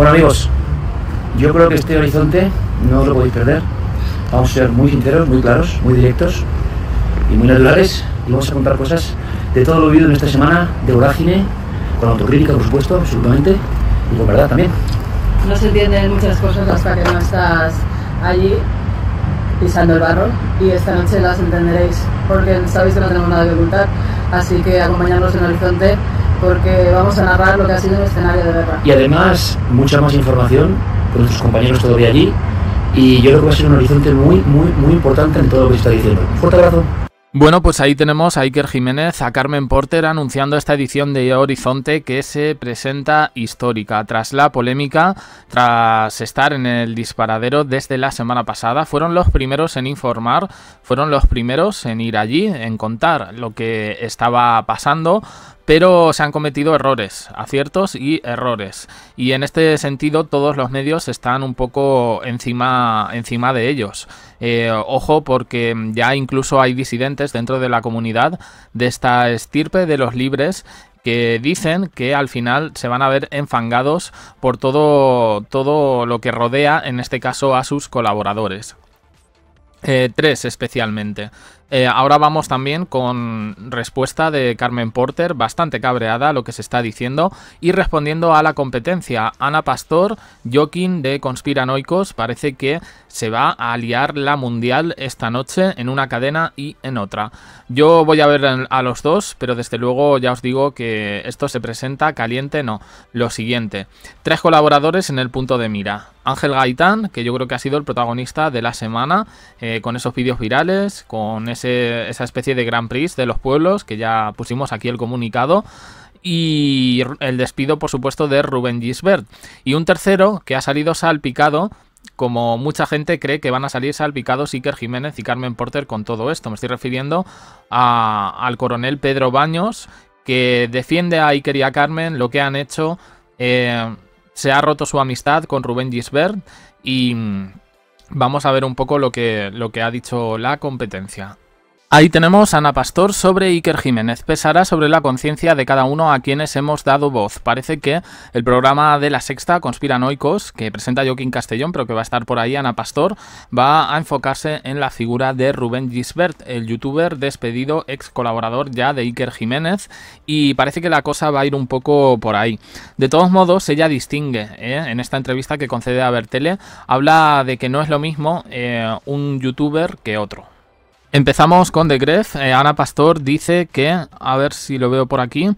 Bueno amigos, yo creo que este horizonte no os lo podéis perder. Vamos a ser muy sinceros, muy claros, muy directos y muy naturales. Y vamos a contar cosas de todo lo vivido en esta semana, de vorágine, con autocrítica, por supuesto, absolutamente, y con verdad también. No se entienden muchas cosas hasta que no estás allí pisando el barro y esta noche las entenderéis porque sabéis que no tenemos nada que ocultar así que acompañarnos en el horizonte porque vamos a narrar lo que ha sido el escenario de guerra. Y además, mucha más información con nuestros compañeros todavía allí y yo creo que va a ser un horizonte muy, muy, muy importante en todo lo que está diciendo. Un fuerte abrazo. Bueno, pues ahí tenemos a Iker Jiménez, a Carmen Porter anunciando esta edición de Horizonte que se presenta histórica. Tras la polémica, tras estar en el disparadero desde la semana pasada, fueron los primeros en informar, fueron los primeros en ir allí, en contar lo que estaba pasando, pero se han cometido errores, aciertos y errores. Y en este sentido todos los medios están un poco encima, encima de ellos. Eh, ojo porque ya incluso hay disidentes dentro de la comunidad de esta estirpe de los libres que dicen que al final se van a ver enfangados por todo, todo lo que rodea, en este caso, a sus colaboradores. Eh, tres especialmente. Eh, ahora vamos también con respuesta de Carmen Porter, bastante cabreada lo que se está diciendo, y respondiendo a la competencia. Ana Pastor, Joaquín de Conspiranoicos, parece que se va a aliar la mundial esta noche en una cadena y en otra. Yo voy a ver a los dos, pero desde luego ya os digo que esto se presenta caliente, no. Lo siguiente, tres colaboradores en el punto de mira. Ángel Gaitán, que yo creo que ha sido el protagonista de la semana, eh, con esos vídeos virales, con ese esa especie de Grand Prix de los pueblos, que ya pusimos aquí el comunicado y el despido, por supuesto, de Rubén Gisbert. Y un tercero que ha salido salpicado, como mucha gente cree que van a salir salpicados Iker Jiménez y Carmen Porter con todo esto. Me estoy refiriendo al coronel Pedro Baños, que defiende a Iker y a Carmen lo que han hecho. Eh, se ha roto su amistad con Rubén Gisbert y mm, vamos a ver un poco lo que, lo que ha dicho la competencia. Ahí tenemos a Ana Pastor sobre Iker Jiménez. Pesará sobre la conciencia de cada uno a quienes hemos dado voz. Parece que el programa de la sexta, Conspiranoicos, que presenta Joaquín Castellón, pero que va a estar por ahí Ana Pastor, va a enfocarse en la figura de Rubén Gisbert, el youtuber despedido, ex colaborador ya de Iker Jiménez, y parece que la cosa va a ir un poco por ahí. De todos modos, ella distingue ¿eh? en esta entrevista que concede a Bertele, habla de que no es lo mismo eh, un youtuber que otro. Empezamos con The Gref. Eh, Ana Pastor dice que, a ver si lo veo por aquí,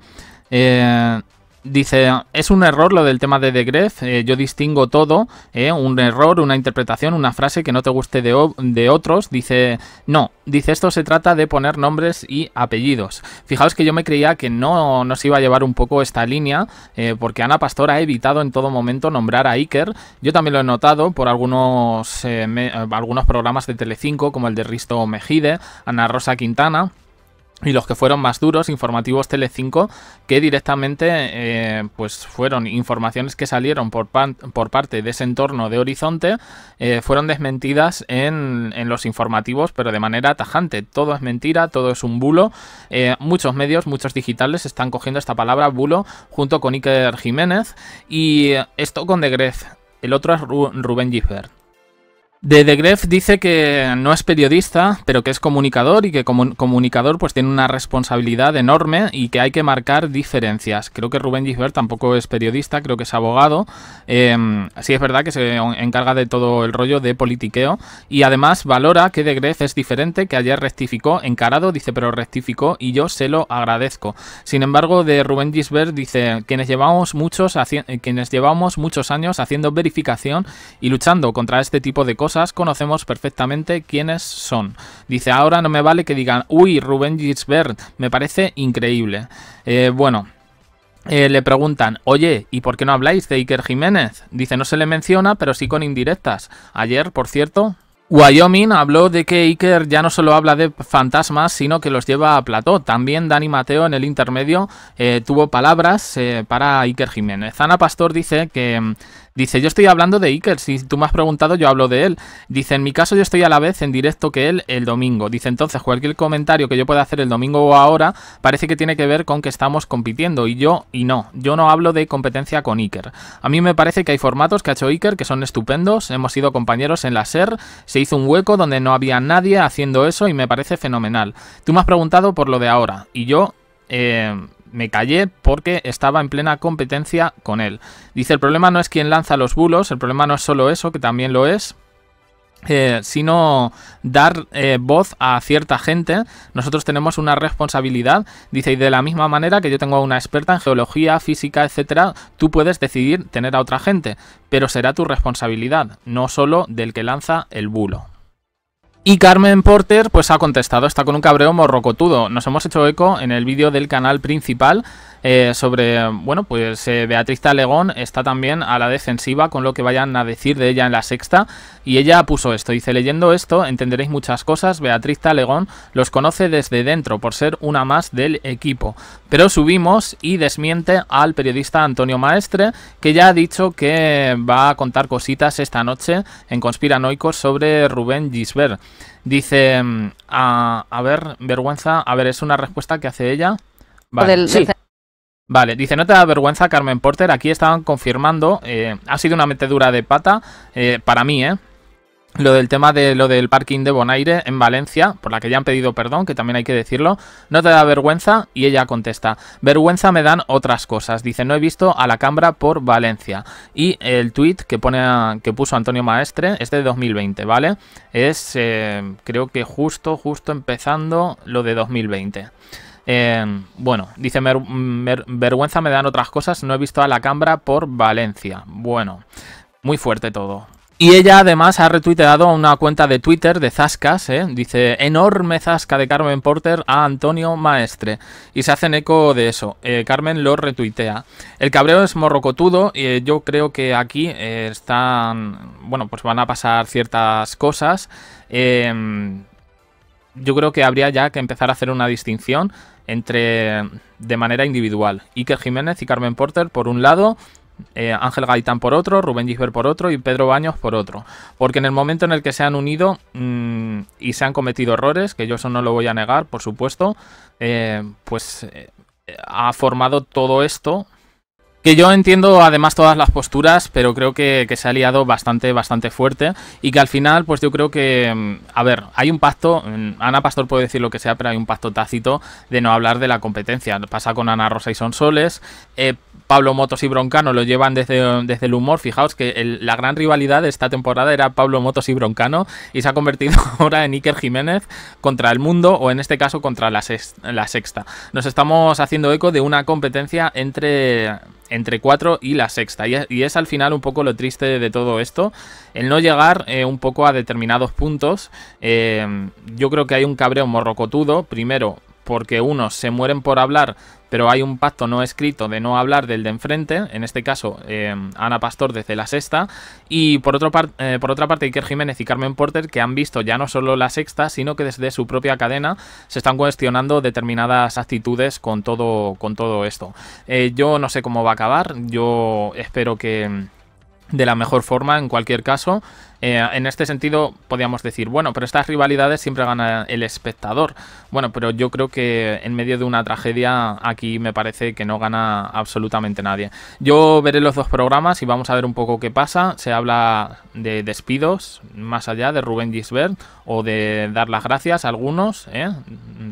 eh, Dice, es un error lo del tema de The eh, yo distingo todo, eh, un error, una interpretación, una frase que no te guste de, de, otros. Dice, no, dice esto se trata de poner nombres y apellidos. Fijaos que yo me creía que no nos iba a llevar un poco esta línea, eh, porque Ana Pastor ha evitado en todo momento nombrar a Iker. Yo también lo he notado por algunos, algunos programas de Telecinco, como el de Risto Mejide, Ana Rosa Quintana y los que fueron más duros, informativos Tele5, que directamente eh, pues fueron informaciones que salieron por, parte de ese entorno de Horizonte, eh, fueron desmentidas en, los informativos, pero de manera tajante. Todo es mentira, todo es un bulo. Eh, muchos medios, muchos digitales están cogiendo esta palabra bulo junto con Iker Jiménez y esto con Degrez. El otro es Rubén Gisbert. De De Gref dice que no es periodista, pero que es comunicador y que como comunicador pues tiene una responsabilidad enorme y que hay que marcar diferencias. Creo que Rubén Gisbert tampoco es periodista, creo que es abogado. Eh, es verdad que se encarga de todo el rollo de politiqueo y además valora que De Gref es diferente, que ayer rectificó, encarado, dice pero rectificó y yo se lo agradezco. Sin embargo, de Rubén Gisbert dice quienes llevamos muchos, quienes llevamos muchos años haciendo verificación y luchando contra este tipo de cosas conocemos perfectamente quiénes son. Dice, ahora no me vale que digan, uy, Rubén Gisbert, me parece increíble. Eh, bueno, eh, le preguntan, oye, ¿y por qué no habláis de Iker Jiménez? Dice, no se le menciona, pero sí con indirectas. Ayer, por cierto, Wyoming habló de que Iker ya no solo habla de fantasmas, sino que los lleva a plató. También Dani Mateo en el intermedio eh, tuvo palabras para Iker Jiménez. Ana Pastor dice que Dice, yo estoy hablando de Iker, si tú me has preguntado yo hablo de él. Dice, en mi caso yo estoy a la vez en directo que él el domingo. Dice, entonces cualquier comentario que yo pueda hacer el domingo o ahora parece que tiene que ver con que estamos compitiendo y yo, y no, yo no hablo de competencia con Iker. A mí me parece que hay formatos que ha hecho Iker que son estupendos, hemos sido compañeros en la SER, se hizo un hueco donde no había nadie haciendo eso y me parece fenomenal. Tú me has preguntado por lo de ahora y yo... Eh, me callé porque estaba en plena competencia con él. Dice, el problema no es quien lanza los bulos, el problema no es solo eso, que también lo es, eh, sino dar eh, voz a cierta gente. Nosotros tenemos una responsabilidad, dice, y de la misma manera que yo tengo a una experta en geología, física, etcétera, tú puedes decidir tener a otra gente, pero será tu responsabilidad, no solo del que lanza el bulo. Y Carmen Porter pues ha contestado, está con un cabreo morrocotudo. Nos hemos hecho eco en el vídeo del canal principal eh, sobre, bueno, pues eh, Beatriz Talegón está también a la defensiva con lo que vayan a decir de ella en la sexta. Y ella puso esto, dice, leyendo esto entenderéis muchas cosas, Beatriz Talegón los conoce desde dentro por ser una más del equipo. Pero subimos y desmiente al periodista Antonio Maestre, que ya ha dicho que va a contar cositas esta noche en Conspiranoicos sobre Rubén Gisbert. Dice, mm, a, a, ver, vergüenza, a ver, es una respuesta que hace ella. Vale. Vale, dice, no te da vergüenza Carmen Porter, aquí estaban confirmando, eh, ha sido una metedura de pata eh, para mí, ¿eh? lo del tema de lo del parking de Bonaire en Valencia, por la que ya han pedido perdón, que también hay que decirlo, no te da vergüenza y ella contesta, vergüenza me dan otras cosas, dice, no he visto a la Cambra por Valencia. Y el tweet que, pone que puso Antonio Maestre es de 2020, ¿vale? Es, eh, creo que justo, justo empezando lo de 2020. Eh, bueno, dice, vergüenza me dan otras cosas, no he visto a la Cambra por Valencia. Bueno, muy fuerte todo. Y ella además ha retuiteado una cuenta de Twitter de Zascas, ¿eh? dice enorme Zasca de Carmen Porter a Antonio Maestre. Y se hacen eco de eso. Eh, Carmen lo retuitea. El cabreo es morrocotudo y eh, yo creo que aquí eh, están, bueno, pues van a pasar ciertas cosas. Em, yo creo que habría ya que empezar a hacer una distinción entre de manera individual. Iker Jiménez y Carmen Porter por un lado eh, Ángel Gaitán por otro, Rubén Gisbert por otro y Pedro Baños por otro. Porque en el momento en el que se han unido mm, y se han cometido errores, que yo eso no lo voy a negar, por supuesto, eh, pues eh, ha formado todo esto que yo entiendo además todas las posturas, pero creo que, se ha liado bastante, bastante fuerte. Y que al final, pues yo creo que, mm, a ver, hay un pacto, mm, Ana Pastor puede decir lo que sea, pero hay un pacto tácito de no hablar de la competencia. Pasa con Ana Rosa y Sonsoles, eh, Pablo Motos y Broncano lo llevan desde, el humor. Fijaos que la gran rivalidad de esta temporada era Pablo Motos y Broncano y se ha convertido ahora en Iker Jiménez contra el mundo o en este caso contra La sexta. Nos estamos haciendo eco de una competencia entre entre 4 y la sexta. Y es, al final un poco lo triste de todo esto, el no llegar eh, un poco a determinados puntos. Eh, yo creo que hay un cabreo morrocotudo, primero porque unos se mueren por hablar, pero hay un pacto no escrito de no hablar del de enfrente, en este caso eh, Ana Pastor desde la sexta, y por, eh, por otra parte Iker Jiménez y Carmen Porter que han visto ya no solo la sexta, sino que desde su propia cadena se están cuestionando determinadas actitudes con todo, con todo esto. Eh, yo no sé cómo va a acabar, yo espero que de la mejor forma en cualquier caso. Eh, en este sentido podríamos decir, bueno, pero estas rivalidades siempre gana el espectador. Bueno, pero yo creo que en medio de una tragedia aquí me parece que no gana absolutamente nadie. Yo veré los dos programas y vamos a ver un poco qué pasa. Se habla de despidos, más allá de Rubén Gisbert, o de dar las gracias a algunos. ¿eh?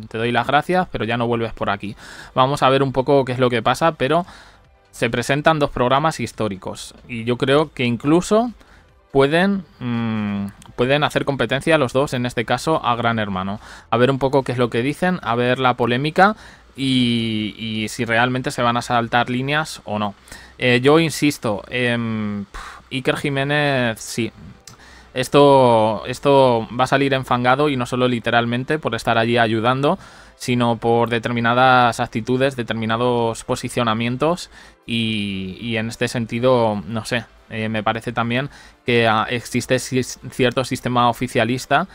Te doy las gracias, pero ya no vuelves por aquí. Vamos a ver un poco qué es lo que pasa, pero se presentan dos programas históricos y yo creo que incluso pueden, mm, pueden hacer competencia los dos, en este caso a Gran Hermano. A ver un poco qué es lo que dicen, a ver la polémica y, y si realmente se van a saltar líneas o no. Eh, yo insisto, em, Iker Jiménez sí, esto, esto va a salir enfangado y no solo literalmente por estar allí ayudando, sino por determinadas actitudes, determinados posicionamientos y, y en este sentido, no sé, eh, me parece también que ah, existe cierto sistema oficialista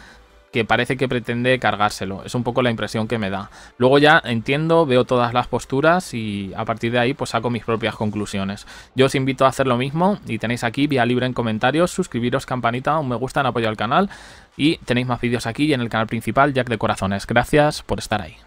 que parece que pretende cargárselo. Es un poco la impresión que me da. Luego ya entiendo, veo todas las posturas y a partir de ahí pues saco mis propias conclusiones. Yo os invito a hacer lo mismo y tenéis aquí vía libre en comentarios, suscribiros, campanita, un me gusta en apoyo al canal y tenéis más vídeos aquí y en el canal principal Jack de Corazones. Gracias por estar ahí.